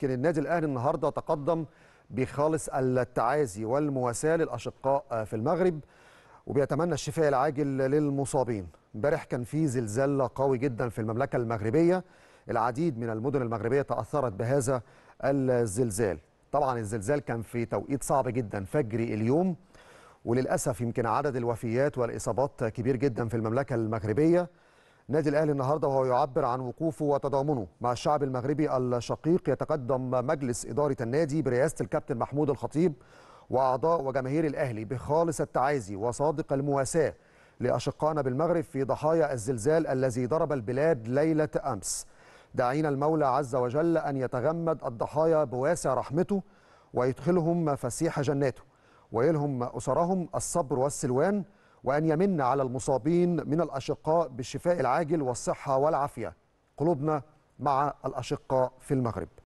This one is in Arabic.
لكن النادي الاهلي النهارده تقدم بخالص التعازي والمواساه للاشقاء في المغرب وبيتمنى الشفاء العاجل للمصابين امبارح كان في زلزال قوي جدا في المملكه المغربيه العديد من المدن المغربيه تاثرت بهذا الزلزال طبعا الزلزال كان في توقيت صعب جدا فجري اليوم وللاسف يمكن عدد الوفيات والاصابات كبير جدا في المملكه المغربيه نادي الاهلي النهارده وهو يعبر عن وقوفه وتضامنه مع الشعب المغربي الشقيق يتقدم مجلس اداره النادي برئاسه الكابتن محمود الخطيب واعضاء وجماهير الاهلي بخالص التعازي وصادق المواساه لاشقائنا بالمغرب في ضحايا الزلزال الذي ضرب البلاد ليله امس. داعين المولى عز وجل ان يتغمد الضحايا بواسع رحمته ويدخلهم فسيح جناته ويلهم اسرهم الصبر والسلوان وأن يمن على المصابين من الأشقاء بالشفاء العاجل والصحة والعافية قلوبنا مع الأشقاء في المغرب